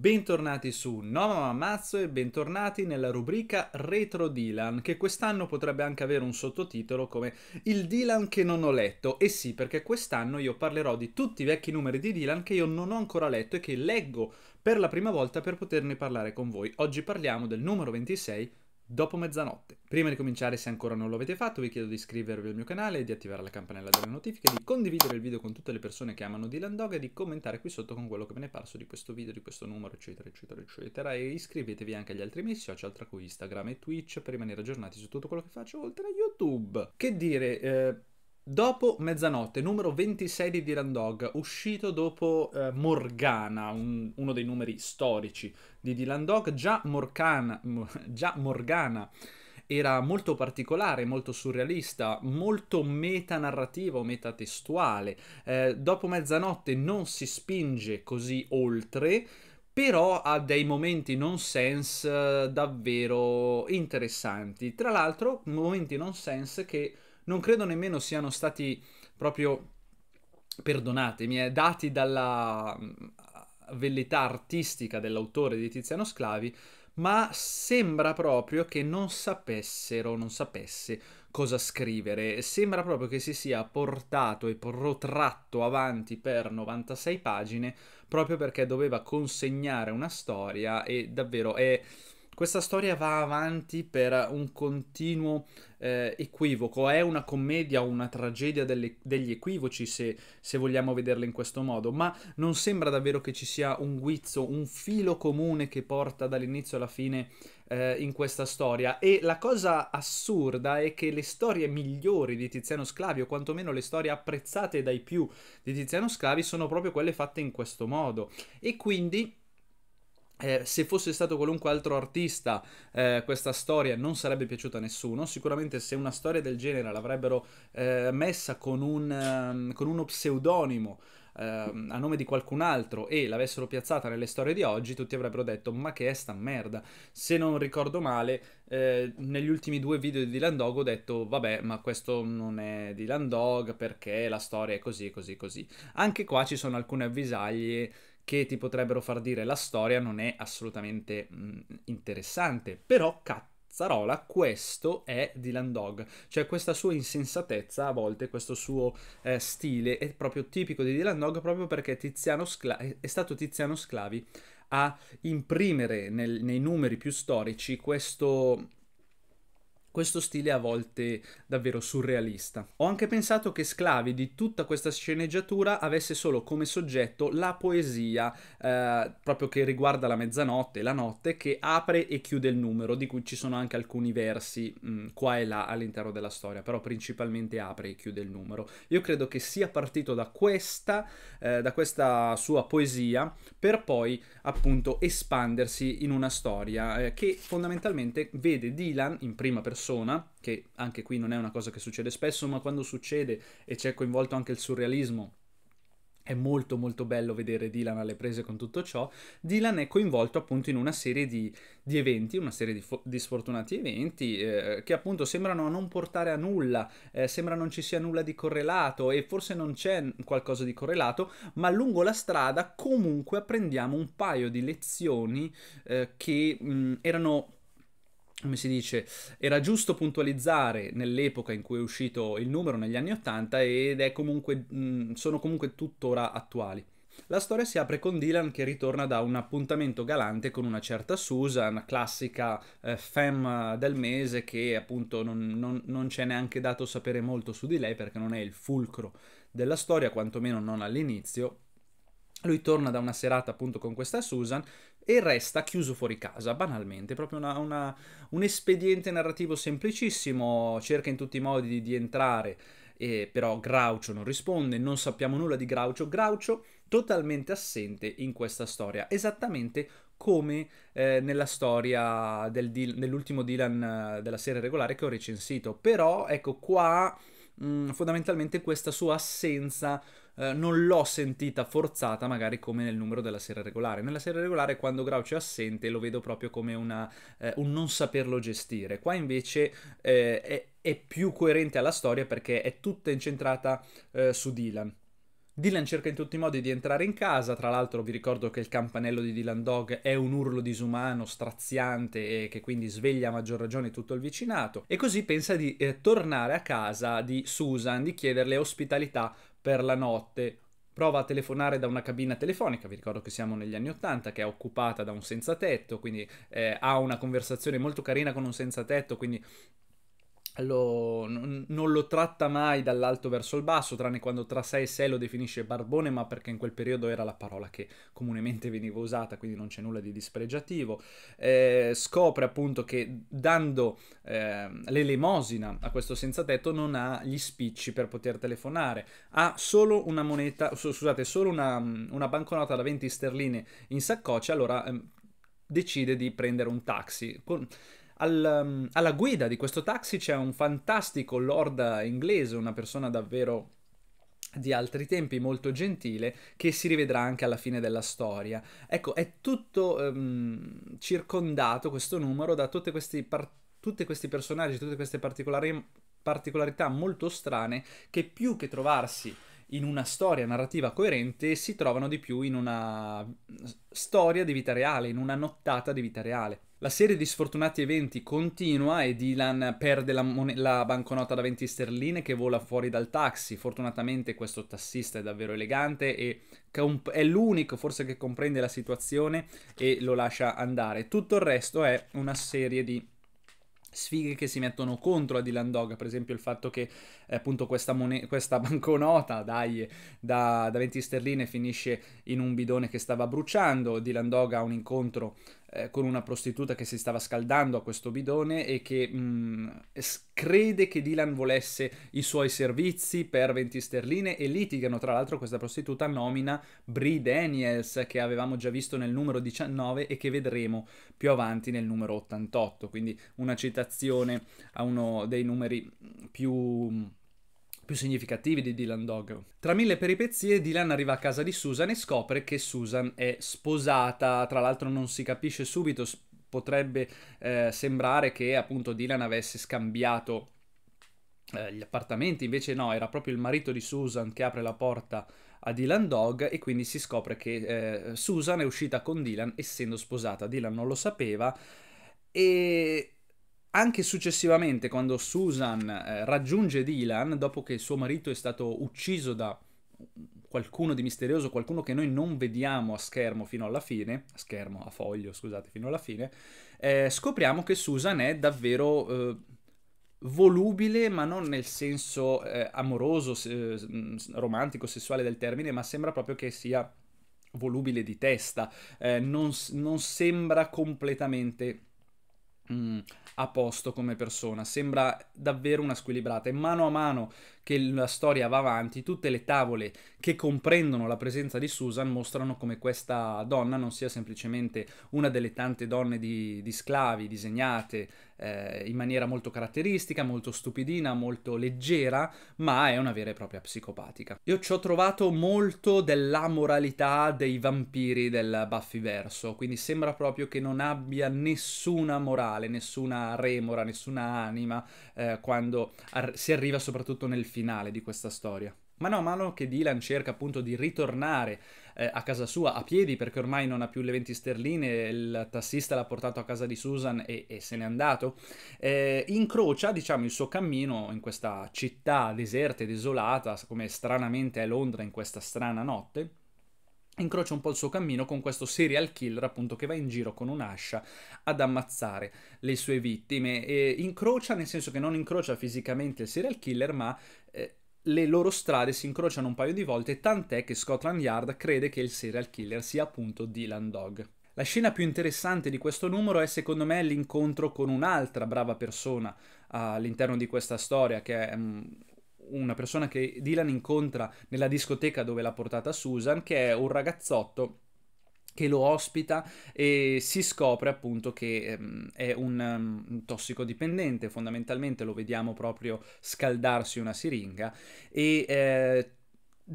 Bentornati su Nova Mamazzo e bentornati nella rubrica Retro Dylan, che quest'anno potrebbe anche avere un sottotitolo come Il Dylan che non ho letto. E sì, perché quest'anno io parlerò di tutti i vecchi numeri di Dylan che io non ho ancora letto e che leggo per la prima volta per poterne parlare con voi. Oggi parliamo del numero 26 dopo mezzanotte. Prima di cominciare, se ancora non lo avete fatto, vi chiedo di iscrivervi al mio canale, di attivare la campanella delle notifiche, di condividere il video con tutte le persone che amano Dylan Dog e di commentare qui sotto con quello che ve ne è parso di questo video, di questo numero, eccetera, eccetera, eccetera. E iscrivetevi anche agli altri miei social, tra cui Instagram e Twitch, per rimanere aggiornati su tutto quello che faccio oltre a YouTube. Che dire... Eh Dopo mezzanotte, numero 26 di Dylan Dog, uscito dopo eh, Morgana, un, uno dei numeri storici di Dylan Dog, già, Morcana, già Morgana era molto particolare, molto surrealista, molto metanarrativo, metatestuale. Eh, dopo mezzanotte non si spinge così oltre, però ha dei momenti non sense eh, davvero interessanti. Tra l'altro, momenti non sense che non credo nemmeno siano stati proprio, perdonatemi, eh, dati dalla mm, velletà artistica dell'autore di Tiziano Sclavi, ma sembra proprio che non sapessero, non sapesse cosa scrivere. Sembra proprio che si sia portato e protratto avanti per 96 pagine proprio perché doveva consegnare una storia e davvero è questa storia va avanti per un continuo eh, equivoco, è una commedia o una tragedia delle, degli equivoci se, se, vogliamo vederla in questo modo, ma non sembra davvero che ci sia un guizzo, un filo comune che porta dall'inizio alla fine eh, in questa storia e la cosa assurda è che le storie migliori di Tiziano Sclavi o quantomeno le storie apprezzate dai più di Tiziano Sclavi sono proprio quelle fatte in questo modo e quindi eh, se fosse stato qualunque altro artista, eh, questa storia non sarebbe piaciuta a nessuno. Sicuramente, se una storia del genere l'avrebbero eh, messa con, un, ehm, con uno pseudonimo ehm, a nome di qualcun altro e l'avessero piazzata nelle storie di oggi, tutti avrebbero detto: Ma che è sta merda? Se non ricordo male, eh, negli ultimi due video di Dylan Dog ho detto: Vabbè, ma questo non è Dylan Dog perché la storia è così, così, così. Anche qua ci sono alcune avvisaglie che ti potrebbero far dire la storia non è assolutamente mh, mm, interessante, però cazzarola questo è Dylan Dog, cioè questa sua insensatezza a volte, questo suo eh, stile è proprio tipico di Dylan Dog proprio perché Tiziano Scla- è stato Tiziano Sclavi a imprimere nel, nei numeri più storici questo questo stile a volte davvero surrealista. Ho anche pensato che Sclavi di tutta questa sceneggiatura avesse solo come soggetto la poesia eh, proprio che riguarda la mezzanotte, la notte, che apre e chiude il numero, di cui ci sono anche alcuni versi mh, mm, qua e là all'interno della storia, però principalmente apre e chiude il numero. Io credo che sia partito da questa, eh, da questa sua poesia, per poi appunto espandersi in una storia eh, che fondamentalmente vede Dylan in prima persona persona, che anche qui non è una cosa che succede spesso, ma quando succede e c'è coinvolto anche il surrealismo, è molto molto bello vedere Dylan alle prese con tutto ciò. Dylan è coinvolto appunto in una serie di, di eventi, una serie di, fo- di sfortunati eventi eh, che appunto sembrano non portare a nulla, eh, sembra non ci sia nulla di correlato e forse non c'è qualcosa di correlato, ma lungo la strada comunque apprendiamo un paio di lezioni eh, che mh, erano come si dice, era giusto puntualizzare nell'epoca in cui è uscito il numero negli anni 80 ed comunque, mh, sono comunque tuttora attuali. La storia si apre con Dylan che ritorna da un appuntamento galante con una certa Susan, classica eh, femme del mese che appunto non, non, non c'è neanche dato sapere molto su di lei perché non è il fulcro della storia, quantomeno non all'inizio, lui torna da una serata appunto con questa Susan e resta chiuso fuori casa, banalmente, proprio una, una, un espediente narrativo semplicissimo, cerca in tutti i modi di, di entrare, eh, però Groucho non risponde, non sappiamo nulla di Groucho, Groucho totalmente assente in questa storia, esattamente come eh, nella storia del, dell'ultimo Dylan eh, della serie regolare che ho recensito, però ecco qua mh, mm, fondamentalmente questa sua assenza eh, non l'ho sentita forzata magari come nel numero della serie regolare. Nella serie regolare quando Grouch è assente lo vedo proprio come una, eh, un non saperlo gestire. Qua invece eh, è, è, più coerente alla storia perché è tutta incentrata eh, su Dylan. Dylan cerca in tutti i modi di entrare in casa, tra l'altro vi ricordo che il campanello di Dylan Dog è un urlo disumano, straziante e che quindi sveglia a maggior ragione tutto il vicinato e così pensa di eh, tornare a casa di Susan, di chiederle ospitalità per la notte. Prova a telefonare da una cabina telefonica, vi ricordo che siamo negli anni Ottanta, che è occupata da un senza tetto, quindi eh, ha una conversazione molto carina con un senza tetto, quindi lo, non lo tratta mai dall'alto verso il basso, tranne quando tra 6 e 6 lo definisce barbone, ma perché in quel periodo era la parola che comunemente veniva usata, quindi non c'è nulla di dispregiativo. Eh, scopre appunto che dando eh, l'elemosina a questo senza tetto non ha gli spicci per poter telefonare, ha solo una moneta, scusate, solo una, una banconota da 20 sterline in saccoccia, allora eh, decide di prendere un taxi. Con al, ehm, alla guida di questo taxi c'è un fantastico lord inglese, una persona davvero di altri tempi molto gentile che si rivedrà anche alla fine della storia. Ecco, è tutto ehm, circondato questo numero da tutti questi, tutti questi personaggi, tutte queste particolari particolarità molto strane che più che trovarsi in una storia narrativa coerente si trovano di più in una storia di vita reale, in una nottata di vita reale. La serie di sfortunati eventi continua e Dylan perde la, mon- la, banconota da 20 sterline che vola fuori dal taxi. Fortunatamente questo tassista è davvero elegante e comp- è l'unico forse che comprende la situazione e lo lascia andare. Tutto il resto è una serie di sfighe che si mettono contro a Dylan Dog, per esempio il fatto che eh, appunto questa, mon- questa banconota dai, da, da, 20 sterline finisce in un bidone che stava bruciando, Dylan Dog ha un incontro eh, con una prostituta che si stava scaldando a questo bidone e che mh, mm, crede che Dylan volesse i suoi servizi per 20 sterline e litigano tra l'altro questa prostituta nomina Brie Daniels che avevamo già visto nel numero 19 e che vedremo più avanti nel numero 88 quindi una citazione a uno dei numeri più più significativi di Dylan Dog. Tra mille peripezie, Dylan arriva a casa di Susan e scopre che Susan è sposata, tra l'altro non si capisce subito, potrebbe eh, sembrare che appunto Dylan avesse scambiato eh, gli appartamenti, invece no, era proprio il marito di Susan che apre la porta a Dylan Dog e quindi si scopre che eh, Susan è uscita con Dylan essendo sposata, Dylan non lo sapeva e anche successivamente, quando Susan eh, raggiunge Dylan, dopo che suo marito è stato ucciso da qualcuno di misterioso, qualcuno che noi non vediamo a schermo fino alla fine, a schermo, a foglio, scusate, fino alla fine, eh, scopriamo che Susan è davvero eh, volubile, ma non nel senso eh, amoroso, se, romantico, sessuale del termine, ma sembra proprio che sia volubile di testa, eh, non, non sembra completamente mm, a posto come persona, sembra davvero una squilibrata e mano a mano che la storia va avanti, tutte le tavole che comprendono la presenza di Susan mostrano come questa donna non sia semplicemente una delle tante donne di, di sclavi disegnate eh, in maniera molto caratteristica, molto stupidina, molto leggera, ma è una vera e propria psicopatica. Io ci ho trovato molto della moralità dei vampiri del Buffyverso, quindi sembra proprio che non abbia nessuna morale, nessuna remora, nessuna anima eh, quando ar si arriva soprattutto nel film finale di questa storia. Ma no, mano che Dylan cerca appunto di ritornare eh, a casa sua a piedi perché ormai non ha più le 20 sterline, il tassista l'ha portato a casa di Susan e, e se n'è andato, eh, incrocia diciamo il suo cammino in questa città deserta e desolata, come stranamente è Londra in questa strana notte, incrocia un po' il suo cammino con questo serial killer appunto che va in giro con un'ascia ad ammazzare le sue vittime e incrocia nel senso che non incrocia fisicamente il serial killer ma eh, le loro strade si incrociano un paio di volte tant'è che Scotland Yard crede che il serial killer sia appunto Dylan Dog. La scena più interessante di questo numero è secondo me l'incontro con un'altra brava persona ah, all'interno di questa storia che è um, una persona che Dylan incontra nella discoteca dove l'ha portata Susan, che è un ragazzotto che lo ospita e si scopre appunto che ehm, è un, um, un tossicodipendente, fondamentalmente lo vediamo proprio scaldarsi una siringa e eh,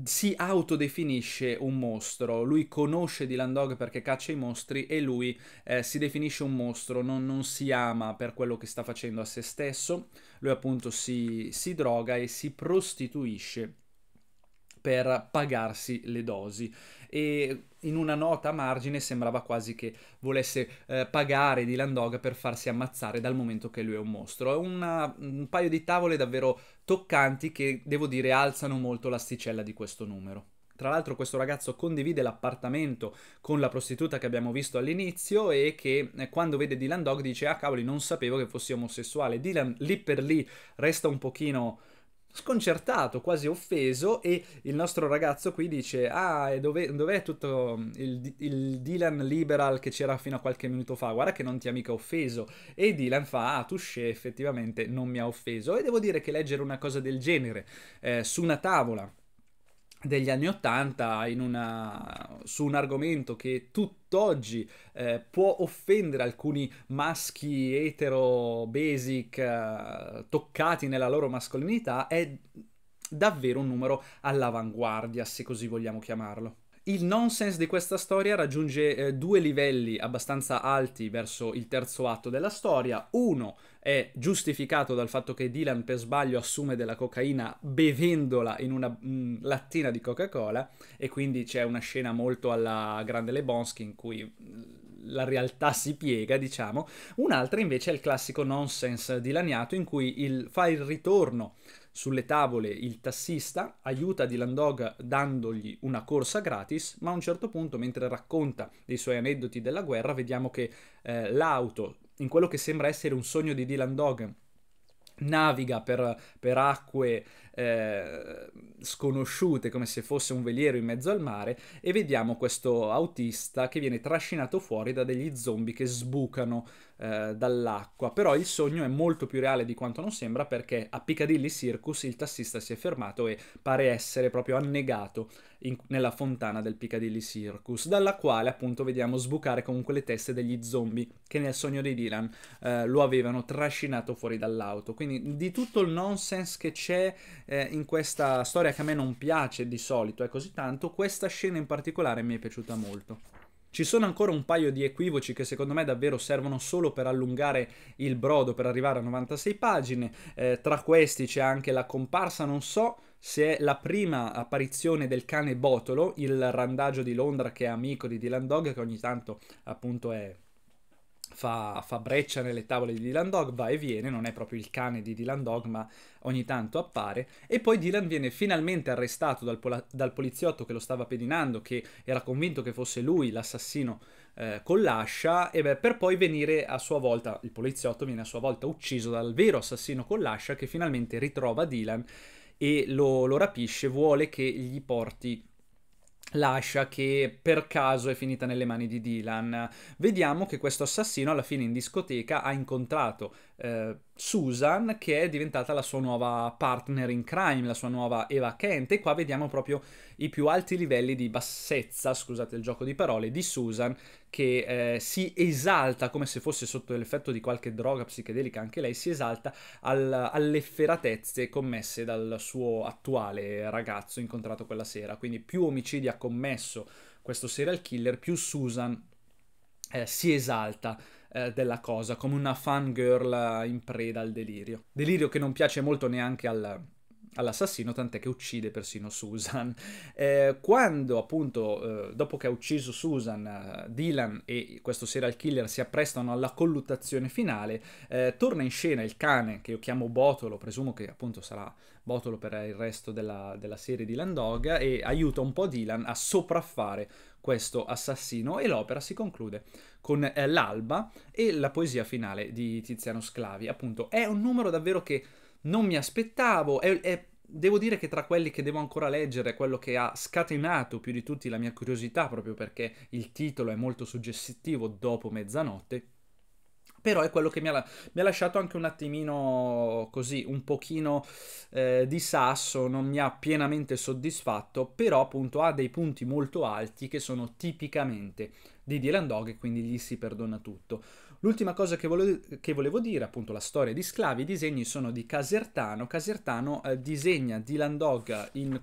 si autodefinisce un mostro, lui conosce Dylan Dog perché caccia i mostri e lui eh, si definisce un mostro, non, non, si ama per quello che sta facendo a se stesso, lui appunto si, si droga e si prostituisce per pagarsi le dosi. E in una nota a margine sembrava quasi che volesse eh, pagare Dylan Dog per farsi ammazzare dal momento che lui è un mostro. È un paio di tavole davvero toccanti che devo dire alzano molto l'asticella di questo numero. Tra l'altro questo ragazzo condivide l'appartamento con la prostituta che abbiamo visto all'inizio e che eh, quando vede Dylan Dog dice ah cavoli non sapevo che fossi omosessuale. Dylan lì per lì resta un pochino sconcertato, quasi offeso e il nostro ragazzo qui dice ah e dov'è, dov'è tutto mm, il, il, Dylan liberal che c'era fino a qualche minuto fa, guarda che non ti ha mica offeso e Dylan fa ah touché effettivamente non mi ha offeso e devo dire che leggere una cosa del genere eh, su una tavola degli anni Ottanta su un argomento che tutt'oggi eh, può offendere alcuni maschi etero basic eh, toccati nella loro mascolinità è davvero un numero all'avanguardia, se così vogliamo chiamarlo. Il nonsense di questa storia raggiunge eh, due livelli abbastanza alti verso il terzo atto della storia. Uno è giustificato dal fatto che Dylan per sbaglio assume della cocaina bevendola in una mh, mm, lattina di Coca-Cola e quindi c'è una scena molto alla grande Lebonski in cui mm, la realtà si piega, diciamo, un'altra invece è il classico nonsense dilaniato in cui il, fa il ritorno sulle tavole il tassista, aiuta Dylan Dog dandogli una corsa gratis, ma a un certo punto mentre racconta dei suoi aneddoti della guerra vediamo che eh, l'auto, in quello che sembra essere un sogno di Dylan Dog, naviga per, per acque eh, sconosciute come se fosse un veliero in mezzo al mare e vediamo questo autista che viene trascinato fuori da degli zombie che sbucano eh, dall'acqua, però il sogno è molto più reale di quanto non sembra perché a Piccadilly Circus il tassista si è fermato e pare essere proprio annegato in, nella fontana del Piccadilly Circus, dalla quale appunto vediamo sbucare comunque le teste degli zombie che nel sogno di Dylan eh, lo avevano trascinato fuori dall'auto. Quindi di tutto il nonsense che c'è eh, in questa storia che a me non piace di solito, è così tanto, questa scena in particolare mi è piaciuta molto. Ci sono ancora un paio di equivoci che secondo me davvero servono solo per allungare il brodo per arrivare a 96 pagine, eh, tra questi c'è anche la comparsa non so se è la prima apparizione del cane Botolo, il randaggio di Londra che è amico di Dylan Dog che ogni tanto appunto è Fa, fa, breccia nelle tavole di Dylan Dog, va e viene, non è proprio il cane di Dylan Dog, ma ogni tanto appare. E poi Dylan viene finalmente arrestato dal, pola- dal poliziotto che lo stava pedinando, che era convinto che fosse lui l'assassino eh, con l'ascia, e beh, per poi venire a sua volta, il poliziotto viene a sua volta ucciso dal vero assassino con l'ascia, che finalmente ritrova Dylan e lo, lo rapisce, vuole che gli porti lascia che per caso è finita nelle mani di Dylan. Vediamo che questo assassino alla fine in discoteca ha incontrato eh, Susan, che è diventata la sua nuova partner in crime, la sua nuova Eva Kent. E qua vediamo proprio i più alti livelli di bassezza, scusate il gioco di parole, di Susan, che eh, si esalta come se fosse sotto l'effetto di qualche droga psichedelica, anche lei si esalta al, alle efferatezze commesse dal suo attuale ragazzo incontrato quella sera. Quindi più omicidi ha commesso questo serial killer, più Susan eh, si esalta eh, della cosa, come una fangirl in preda al delirio. Delirio che non piace molto neanche al, all'assassino, tant'è che uccide persino Susan. Eh, quando appunto, eh, dopo che ha ucciso Susan, eh, Dylan e questo serial killer si apprestano alla colluttazione finale, eh, torna in scena il cane, che io chiamo Botolo, presumo che appunto sarà Botolo per il resto della, della serie di Landog, e aiuta un po' Dylan a sopraffare questo assassino e l'opera si conclude con eh, l'alba e la poesia finale di Tiziano Sclavi. Appunto, è un numero davvero che non mi aspettavo, e, è, devo dire che tra quelli che devo ancora leggere è quello che ha scatenato più di tutti la mia curiosità, proprio perché il titolo è molto suggestivo dopo mezzanotte, però è quello che mi ha, mi ha, lasciato anche un attimino così, un pochino eh, di sasso, non mi ha pienamente soddisfatto, però appunto ha dei punti molto alti che sono tipicamente di Dylan Dog e quindi gli si perdona tutto. L'ultima cosa che volevo, che volevo, dire, appunto la storia di Sclavi, i disegni sono di Casertano. Casertano eh, disegna Dylan Dog in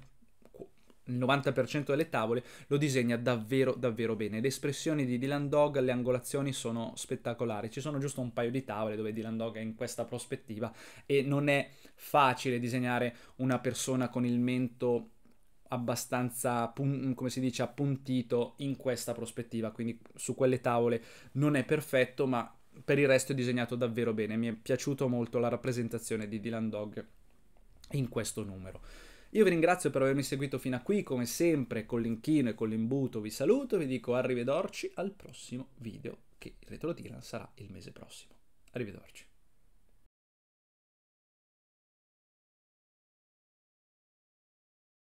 il 90% delle tavole, lo disegna davvero davvero bene. Le espressioni di Dylan Dog, le angolazioni sono spettacolari. Ci sono giusto un paio di tavole dove Dylan Dog è in questa prospettiva e non è facile disegnare una persona con il mento abbastanza, come si dice, appuntito in questa prospettiva, quindi su quelle tavole non è perfetto, ma per il resto è disegnato davvero bene. Mi è piaciuta molto la rappresentazione di Dylan Dog in questo numero. Io vi ringrazio per avermi seguito fino a qui, come sempre con l'inchino e con l'imbuto vi saluto, e vi dico arrivederci al prossimo video che il Retro Dylan sarà il mese prossimo. Arrivederci.